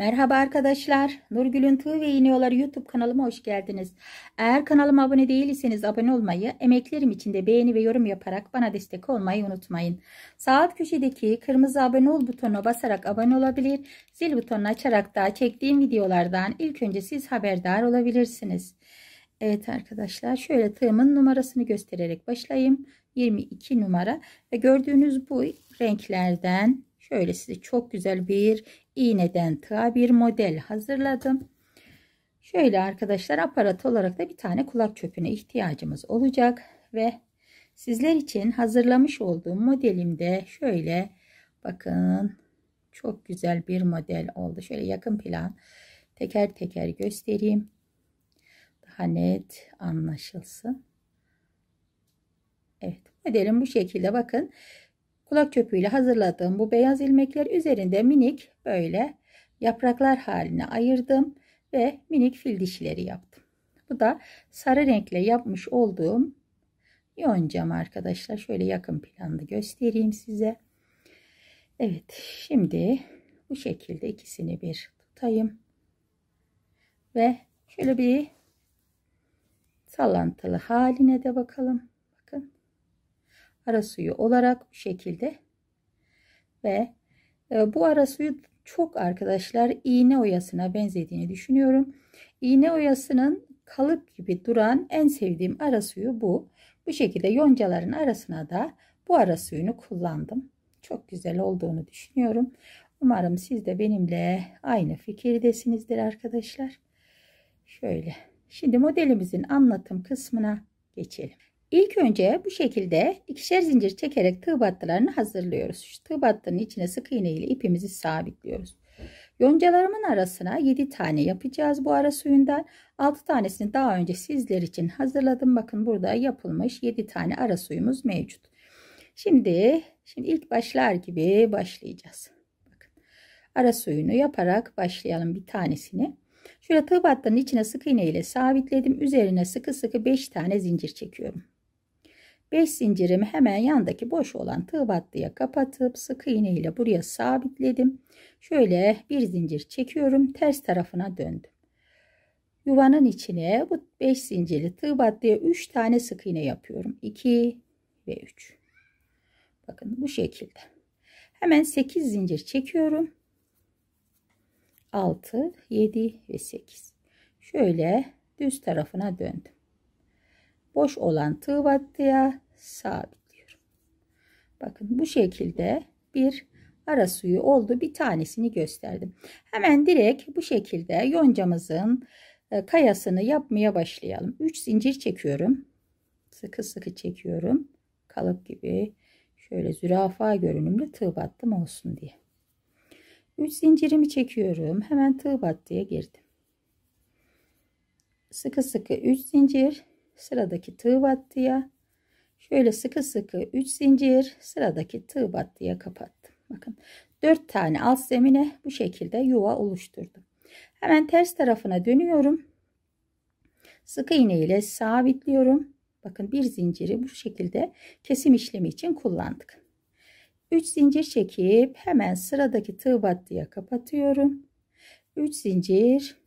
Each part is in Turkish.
Merhaba arkadaşlar. Nurgül'ün Tığ ve İğneoları YouTube kanalıma hoş geldiniz. Eğer kanalıma abone değilseniz abone olmayı, emeklerim için de beğeni ve yorum yaparak bana destek olmayı unutmayın. Sağ alt köşedeki kırmızı abone ol butonuna basarak abone olabilir, zil butonunu açarak da çektiğim videolardan ilk önce siz haberdar olabilirsiniz. Evet arkadaşlar şöyle tığımın numarasını göstererek başlayayım. 22 numara ve gördüğünüz bu renklerden Şöyle size çok güzel bir iğneden tığa bir model hazırladım. Şöyle arkadaşlar aparat olarak da bir tane kulak çöpüne ihtiyacımız olacak. Ve sizler için hazırlamış olduğum modelimde şöyle bakın çok güzel bir model oldu. Şöyle yakın plan teker teker göstereyim. Daha net anlaşılsın. Evet modelim bu şekilde bakın. Kulak çöpüyle hazırladığım bu beyaz ilmekler üzerinde minik böyle yapraklar haline ayırdım ve minik fil dişleri yaptım. Bu da sarı renkle yapmış olduğum yoncam arkadaşlar. Şöyle yakın planda göstereyim size. Evet şimdi bu şekilde ikisini bir tutayım. Ve şöyle bir sallantılı haline de bakalım ara suyu olarak bu şekilde ve e, bu ara suyu çok arkadaşlar iğne oyasına benzediğini düşünüyorum. İğne oyasının kalıp gibi duran en sevdiğim ara suyu bu. Bu şekilde yoncaların arasına da bu ara suyunu kullandım. Çok güzel olduğunu düşünüyorum. Umarım siz de benimle aynı fikirdesinizdir arkadaşlar. Şöyle. Şimdi modelimizin anlatım kısmına geçelim. İlk önce bu şekilde ikişer zincir çekerek tığ battılarını hazırlıyoruz. Şu tığ battının içine sık iğne ile ipimizi sabitliyoruz. Yoncalarımın arasına 7 tane yapacağız bu ara suyundan. 6 tanesini daha önce sizler için hazırladım. Bakın burada yapılmış 7 tane ara suyumuz mevcut. Şimdi şimdi ilk başlar gibi başlayacağız. Bakın ara suyunu yaparak başlayalım bir tanesini. Şöyle tığ battının içine sık iğne ile sabitledim. Üzerine sıkı sıkı 5 tane zincir çekiyorum. 5 zincirimi hemen yandaki boş olan tığ battıya kapatıp sık iğne ile buraya sabitledim. Şöyle bir zincir çekiyorum. Ters tarafına döndüm. Yuvanın içine bu 5 zincirli tığ battıya 3 tane sık iğne yapıyorum. 2 ve 3. Bakın bu şekilde. Hemen 8 zincir çekiyorum. 6, 7 ve 8. Şöyle düz tarafına döndüm boş olan tığ battıya sabitliyorum. Bakın bu şekilde bir ara suyu oldu. Bir tanesini gösterdim. Hemen direkt bu şekilde yoncamızın e, kayasını yapmaya başlayalım. 3 zincir çekiyorum. Sıkı sıkı çekiyorum. Kalıp gibi şöyle zürafa görünümlü tığ battım olsun diye. 3 zincirimi çekiyorum. Hemen tığ battıya girdim. Sıkı sıkı 3 zincir sıradaki tığ battıya şöyle sıkı sıkı 3 zincir sıradaki tığ battıya kapattım. Bakın 4 tane alt zemine bu şekilde yuva oluşturdum. Hemen ters tarafına dönüyorum. sıkı iğne ile sabitliyorum. Bakın bir zinciri bu şekilde kesim işlemi için kullandık. 3 zincir çekip hemen sıradaki tığ battıya kapatıyorum. 3 zincir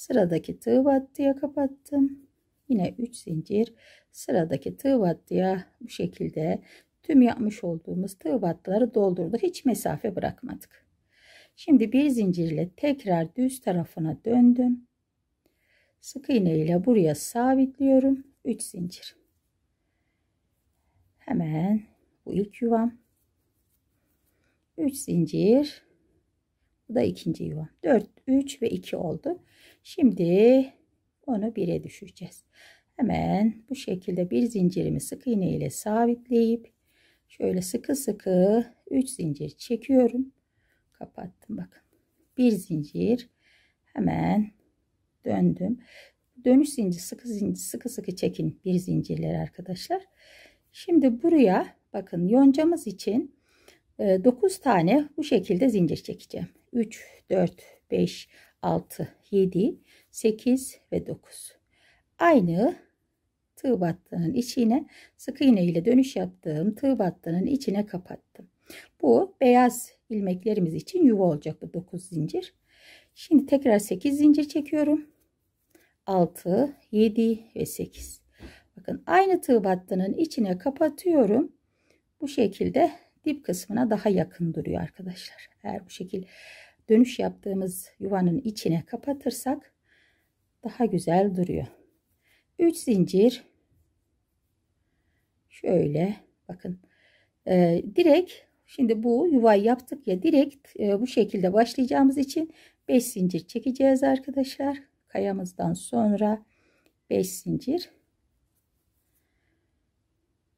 sıradaki tığ battıya kapattım yine 3 zincir sıradaki tığ battıya bu şekilde tüm yapmış olduğumuz tığ battıları doldurduk hiç mesafe bırakmadık şimdi bir zincirle tekrar düz tarafına döndüm sık iğne ile buraya sabitliyorum 3 zincir hemen bu ilk yuvam 3 zincir bu da ikinci yuvam. 4 3 ve 2 oldu Şimdi onu bire düşeceğiz. Hemen bu şekilde bir zincirimi sık iğne ile sabitleyip şöyle sıkı sıkı 3 zincir çekiyorum. Kapattım bakın. Bir zincir hemen döndüm. Dönüş zincir sıkı zincir sıkı sıkı çekin bir zincirler arkadaşlar. Şimdi buraya bakın yoncamız için 9 e, tane bu şekilde zincir çekeceğim. 3 4 5 6 7, 8 ve 9. Aynı tığ battığının içine sık iğne ile dönüş yaptığım tığ battığının içine kapattım. Bu beyaz ilmeklerimiz için yuva olacak bu 9 zincir. Şimdi tekrar 8 zincir çekiyorum. 6, 7 ve 8. Bakın aynı tığ battığının içine kapatıyorum. Bu şekilde dip kısmına daha yakın duruyor arkadaşlar. Eğer bu şekil dönüş yaptığımız yuvanın içine kapatırsak daha güzel duruyor. 3 zincir şöyle bakın e, direkt şimdi bu yuvayı yaptık ya direkt e, bu şekilde başlayacağımız için 5 zincir çekeceğiz arkadaşlar kayamızdan sonra 5 zincir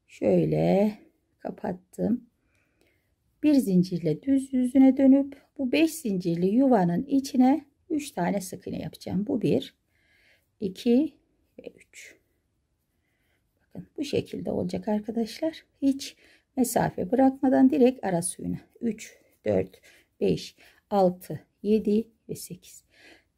şöyle kapattım bir zincirle düz yüzüne dönüp bu 5 zincirli yuvanın içine 3 tane sık iğne yapacağım. Bu 1, 2 ve 3. Bakın bu şekilde olacak arkadaşlar. Hiç mesafe bırakmadan direkt ara suyuna 3, 4, 5, 6, 7 ve 8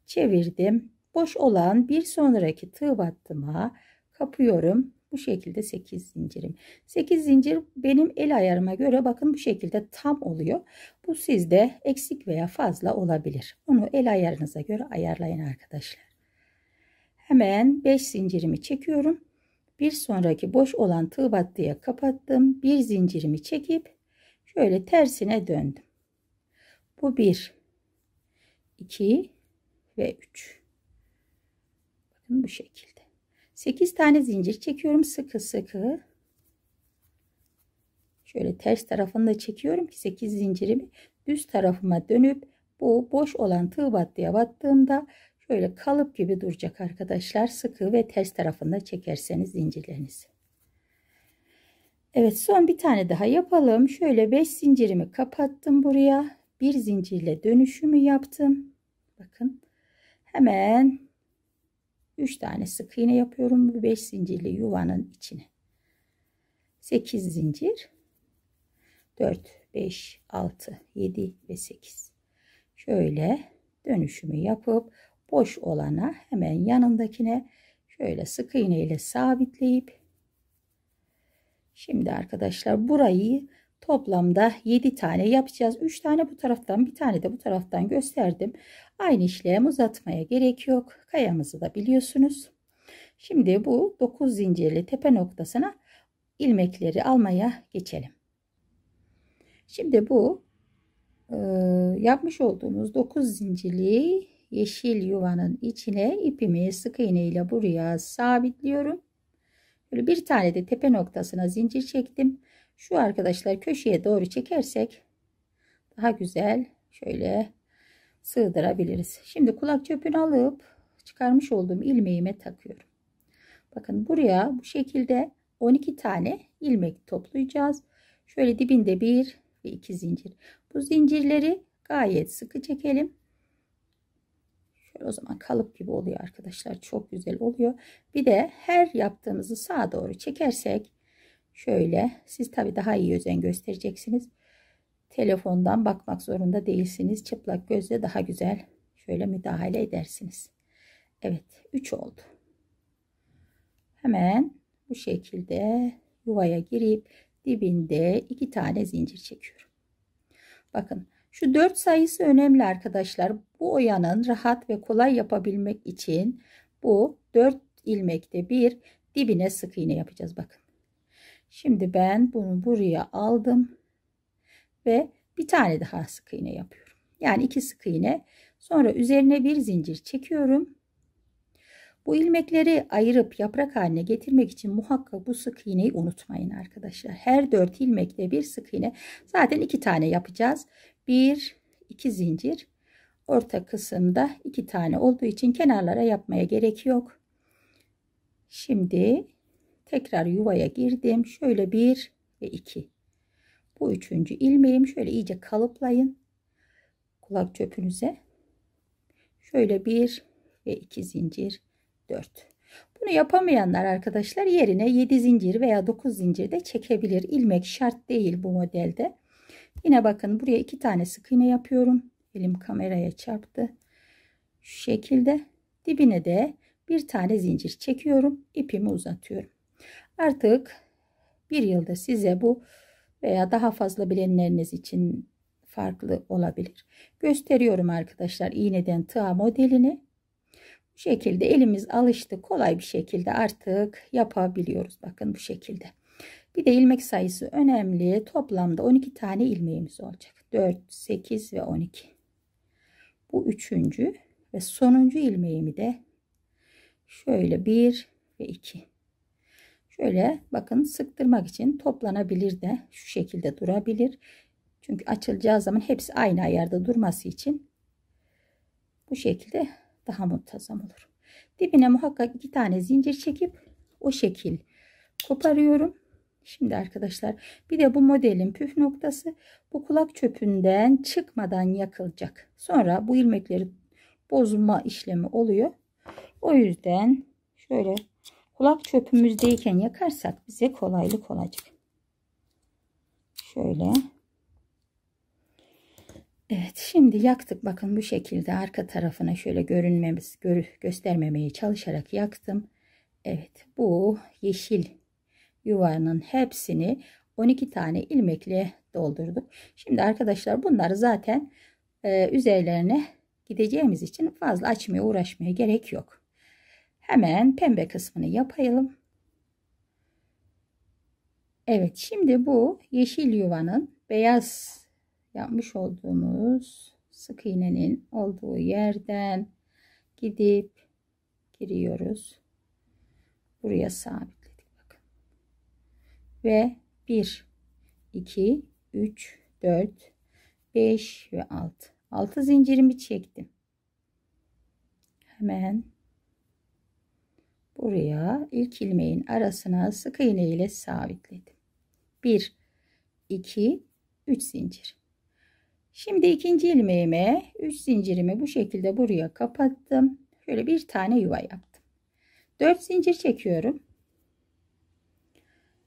çevirdim. Boş olan bir sonraki tığ battıma kapıyorum bu şekilde 8 zincirim 8 zincir benim el ayarıma göre bakın bu şekilde tam oluyor bu sizde eksik veya fazla olabilir onu el ayarınıza göre ayarlayın arkadaşlar hemen 5 zincirimi çekiyorum bir sonraki boş olan tığ battıya kapattım bir zincirimi çekip şöyle tersine döndüm bu 1 2 ve 3 bakın bu şekilde 8 tane zincir çekiyorum sıkı sıkı. Şöyle ters tarafını da çekiyorum ki 8 zincirimi düz tarafıma dönüp bu boş olan tığ battıya battığımda şöyle kalıp gibi duracak arkadaşlar. Sıkı ve ters tarafında çekerseniz zincirleriniz. Evet son bir tane daha yapalım. Şöyle 5 zincirimi kapattım buraya. Bir zincirle dönüşümü yaptım. Bakın hemen 3 tane sık iğne yapıyorum bu 5 zincirli yuvanın içine 8 zincir 4 5 6 7 ve 8 şöyle dönüşümü yapıp boş olana hemen yanındakine şöyle sık iğne ile sabitleyip şimdi arkadaşlar burayı Toplamda 7 tane yapacağız. 3 tane bu taraftan bir tane de bu taraftan gösterdim. Aynı işlem uzatmaya gerek yok. Kayamızı da biliyorsunuz. Şimdi bu 9 zincirli tepe noktasına ilmekleri almaya geçelim. Şimdi bu e, yapmış olduğumuz 9 zincirli yeşil yuvanın içine ipimi sık iğne ile buraya sabitliyorum. Böyle bir tane de tepe noktasına zincir çektim. Şu arkadaşlar köşeye doğru çekersek daha güzel şöyle sığdırabiliriz. Şimdi kulak çöpünü alıp çıkarmış olduğum ilmeğime takıyorum. Bakın buraya bu şekilde 12 tane ilmek toplayacağız. Şöyle dibinde bir ve iki zincir. Bu zincirleri gayet sıkı çekelim. Şöyle o zaman kalıp gibi oluyor arkadaşlar. Çok güzel oluyor. Bir de her yaptığımızı sağa doğru çekersek Şöyle siz tabi daha iyi özen göstereceksiniz. Telefondan bakmak zorunda değilsiniz. Çıplak gözle daha güzel şöyle müdahale edersiniz. Evet 3 oldu. Hemen bu şekilde yuvaya girip dibinde iki tane zincir çekiyorum. Bakın şu 4 sayısı önemli arkadaşlar. Bu oyanın rahat ve kolay yapabilmek için bu 4 ilmekte bir dibine sık iğne yapacağız bakın. Şimdi ben bunu buraya aldım ve bir tane daha sık iğne yapıyorum. Yani iki sık iğne. Sonra üzerine bir zincir çekiyorum. Bu ilmekleri ayırıp yaprak haline getirmek için muhakkak bu sık iğneyi unutmayın arkadaşlar. Her dört ilmekle bir sık iğne. Zaten iki tane yapacağız. Bir, iki zincir. Orta kısımda iki tane olduğu için kenarlara yapmaya gerek yok. Şimdi tekrar yuvaya girdim şöyle bir ve iki bu üçüncü ilmeğim şöyle iyice kalıplayın kulak çöpünüze şöyle bir ve iki zincir dört bunu yapamayanlar arkadaşlar yerine 7 zincir veya 9 zincir de çekebilir ilmek şart değil bu modelde yine bakın buraya iki tane sık iğne yapıyorum elim kameraya çarptı şu şekilde dibine de bir tane zincir çekiyorum ipimi uzatıyorum Artık bir yılda size bu veya daha fazla bilenleriniz için farklı olabilir. Gösteriyorum arkadaşlar iğneden tığa modelini. Bu şekilde elimiz alıştı. Kolay bir şekilde artık yapabiliyoruz. Bakın bu şekilde. Bir de ilmek sayısı önemli. Toplamda 12 tane ilmeğimiz olacak. 4, 8 ve 12. Bu üçüncü ve sonuncu ilmeğimi de şöyle 1 ve 2. Şöyle bakın sıktırmak için toplanabilir de şu şekilde durabilir. Çünkü açılacağı zaman hepsi aynı ayarda durması için bu şekilde daha muntazam olur. Dibine muhakkak iki tane zincir çekip o şekil koparıyorum. Şimdi arkadaşlar bir de bu modelin püf noktası bu kulak çöpünden çıkmadan yakılacak. Sonra bu ilmekleri bozma işlemi oluyor. O yüzden şöyle kulak çöpümüzdeyken yakarsak bize kolaylık olacak. Şöyle. Evet şimdi yaktık bakın bu şekilde arka tarafına şöyle görünmemiz gör, göstermemeye çalışarak yaktım. Evet bu yeşil yuvanın hepsini 12 tane ilmekle doldurduk. Şimdi arkadaşlar bunları zaten e, üzerlerine gideceğimiz için fazla açmaya uğraşmaya gerek yok. Hemen pembe kısmını yapayalım. Evet şimdi bu yeşil yuvanın beyaz yapmış olduğumuz sık iğnenin olduğu yerden gidip giriyoruz. Buraya sabitledik bakın. Ve 1 2 3 4 5 ve 6. 6 zincirimi çektim. Hemen buraya ilk ilmeğin arasına sık iğne ile sabitledim. 1 2 3 zincir. Şimdi ikinci ilmeğime 3 zincirimi bu şekilde buraya kapattım. Şöyle bir tane yuva yaptım. 4 zincir çekiyorum.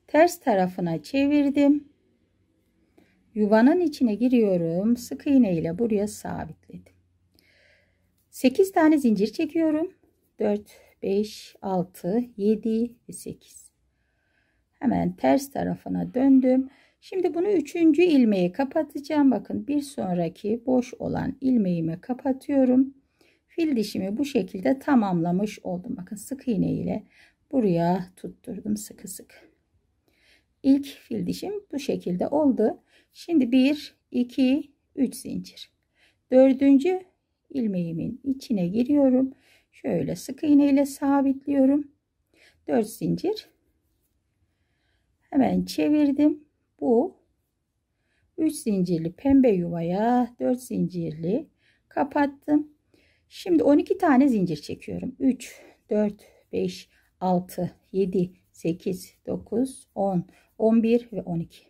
Ters tarafına çevirdim. Yuvanın içine giriyorum. Sık iğne ile buraya sabitledim. 8 tane zincir çekiyorum. 4 5, 6, 7 ve 8. Hemen ters tarafına döndüm. Şimdi bunu üçüncü ilmeği kapatacağım. Bakın bir sonraki boş olan ilmeğimi kapatıyorum. Fil dişimi bu şekilde tamamlamış oldum. Bakın sık iğne ile buraya tutturdum sıkı sıkı. İlk fil dişim bu şekilde oldu. Şimdi 1, 2, 3 zincir. Dördüncü ilmeğimin içine giriyorum şöyle sık iğne ile sabitliyorum 4 zincir hemen çevirdim bu 3 zincirli pembe yuvaya 4 zincirli kapattım şimdi 12 tane zincir çekiyorum 3 4 5 6 7 8 9 10 11 ve 12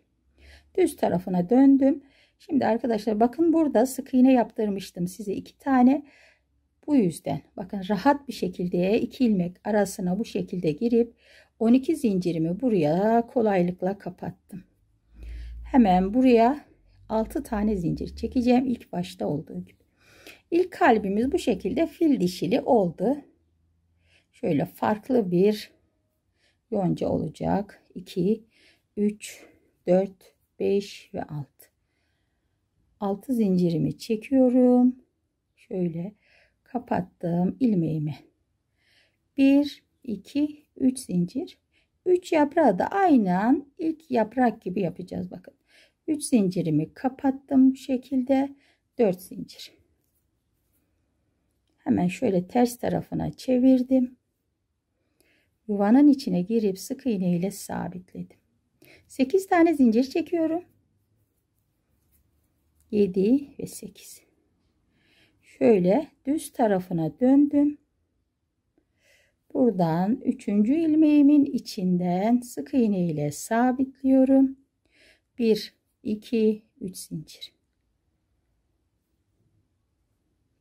düz tarafına döndüm şimdi arkadaşlar bakın burada sık iğne yaptırmıştım size iki tane bu yüzden bakın rahat bir şekilde iki ilmek arasına bu şekilde girip 12 zincirimi buraya kolaylıkla kapattım. Hemen buraya 6 tane zincir çekeceğim ilk başta olduğu gibi. İlk kalbimiz bu şekilde fil dişili oldu. Şöyle farklı bir yonca olacak. 2, 3, 4, 5 ve 6. 6 zincirimi çekiyorum. Şöyle Kapattığım ilmeğimi. 1 2 3 zincir. 3 yaprağı da aynen ilk yaprak gibi yapacağız bakın. 3 zincirimi kapattım bu şekilde. 4 zincir. Hemen şöyle ters tarafına çevirdim. Yuvanın içine girip sık iğne ile sabitledim. 8 tane zincir çekiyorum. 7 ve 8 şöyle düz tarafına döndüm. Buradan üçüncü ilmeğimin içinden sık iğne ile sabitliyorum. 1 2 3 zincir.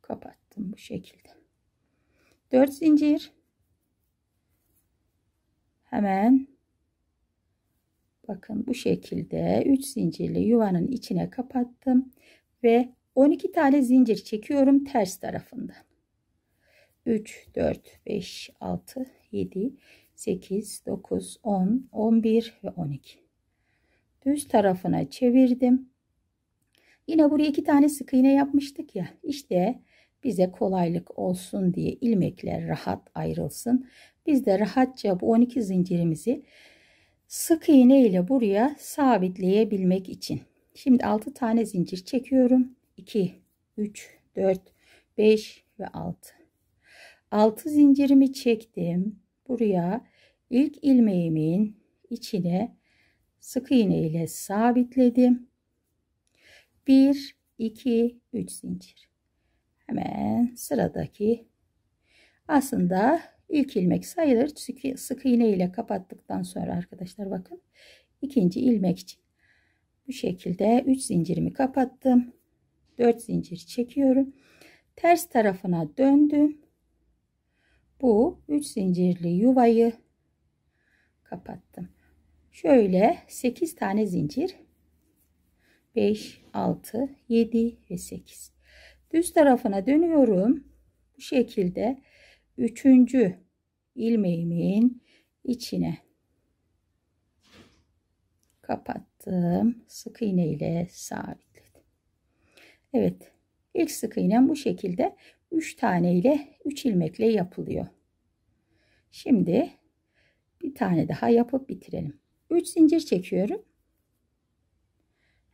Kapattım bu şekilde. 4 zincir. Hemen bakın bu şekilde 3 zincirli yuvanın içine kapattım ve 12 tane zincir çekiyorum ters tarafından. 3 4 5 6 7 8 9 10 11 ve 12. Düz tarafına çevirdim. Yine buraya iki tane sık iğne yapmıştık ya. İşte bize kolaylık olsun diye ilmekler rahat ayrılsın. Biz de rahatça bu 12 zincirimizi sık iğne ile buraya sabitleyebilmek için. Şimdi 6 tane zincir çekiyorum. 2, 3, 4, 5 ve 6. 6 zincirimi çektim. Buraya ilk ilmeğimin içine sık iğne ile sabitledim. 1, 2, 3 zincir. Hemen sıradaki aslında ilk ilmek sayılır. çünkü Sık iğne ile kapattıktan sonra arkadaşlar bakın ikinci ilmek için bu şekilde 3 zincirimi kapattım. 4 zincir çekiyorum. Ters tarafına döndüm. Bu 3 zincirli yuvayı kapattım. Şöyle 8 tane zincir 5, 6, 7 ve 8. Düz tarafına dönüyorum. Bu şekilde 3. ilmeğimin içine kapattım. Sık iğne ile sabit. Evet ilk sık iğnem bu şekilde 3 tane ile 3 ilmekle yapılıyor. Şimdi bir tane daha yapıp bitirelim. 3 zincir çekiyorum.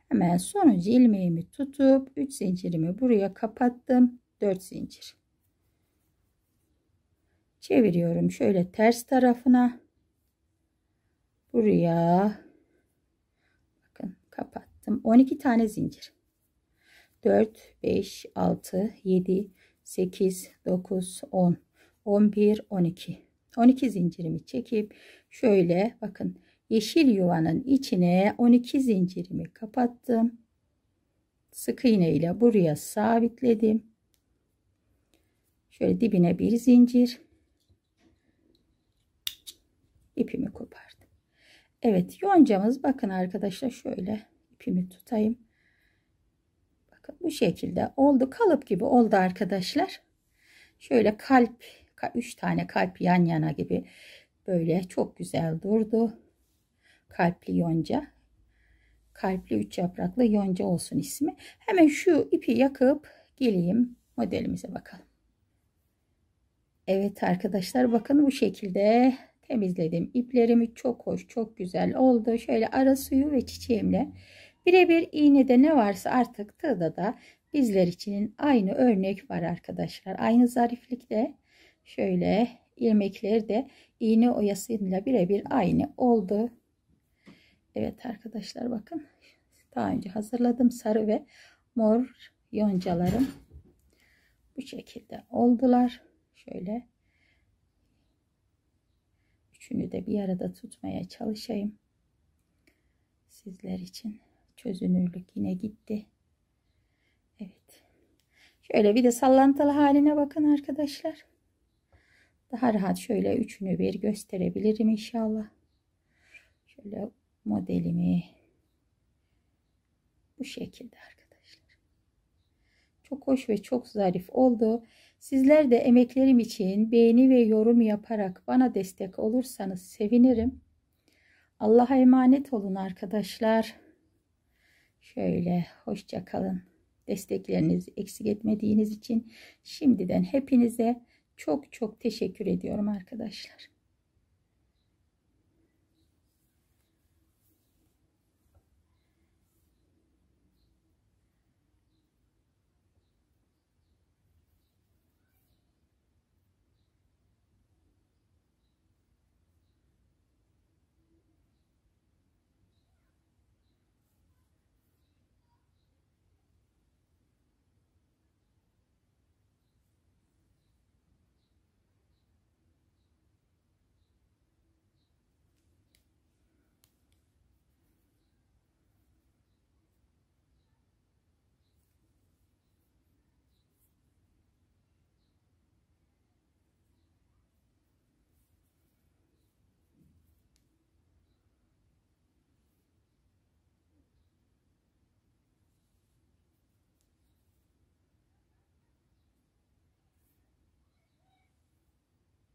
Hemen sonuncu ilmeğimi tutup 3 zincirimi buraya kapattım. 4 zincir. Çeviriyorum şöyle ters tarafına. Buraya bakın kapattım. 12 tane zincir. 4, 5, 6, 7, 8, 9, 10, 11, 12. 12 zincirimi çekip şöyle bakın yeşil yuvanın içine 12 zincirimi kapattım. Sık iğne ile buraya sabitledim. Şöyle dibine bir zincir. İpimi kopardım. Evet yoncamız bakın arkadaşlar şöyle ipimi tutayım. Bu şekilde oldu. Kalıp gibi oldu arkadaşlar. Şöyle kalp, üç tane kalp yan yana gibi böyle çok güzel durdu. Kalpli yonca. Kalpli üç yapraklı yonca olsun ismi. Hemen şu ipi yakıp geleyim modelimize bakalım. Evet arkadaşlar bakın bu şekilde temizledim. İplerimi çok hoş, çok güzel oldu. Şöyle ara suyu ve çiçeğimle Birebir iğnede ne varsa artık tığda da bizler için aynı örnek var arkadaşlar. Aynı zariflikte şöyle ilmekleri de iğne oyasıyla birebir aynı oldu. Evet arkadaşlar bakın daha önce hazırladım sarı ve mor yoncalarım bu şekilde oldular. Şöyle üçünü de bir arada tutmaya çalışayım sizler için. Çözünürlük yine gitti. Evet. Şöyle bir de sallantılı haline bakın arkadaşlar. Daha rahat şöyle üçünü bir gösterebilirim inşallah. Şöyle modelimi bu şekilde arkadaşlar. Çok hoş ve çok zarif oldu. Sizler de emeklerim için beğeni ve yorum yaparak bana destek olursanız sevinirim. Allah'a emanet olun arkadaşlar. Şöyle hoşça kalın. Desteklerinizi eksik etmediğiniz için şimdiden hepinize çok çok teşekkür ediyorum arkadaşlar.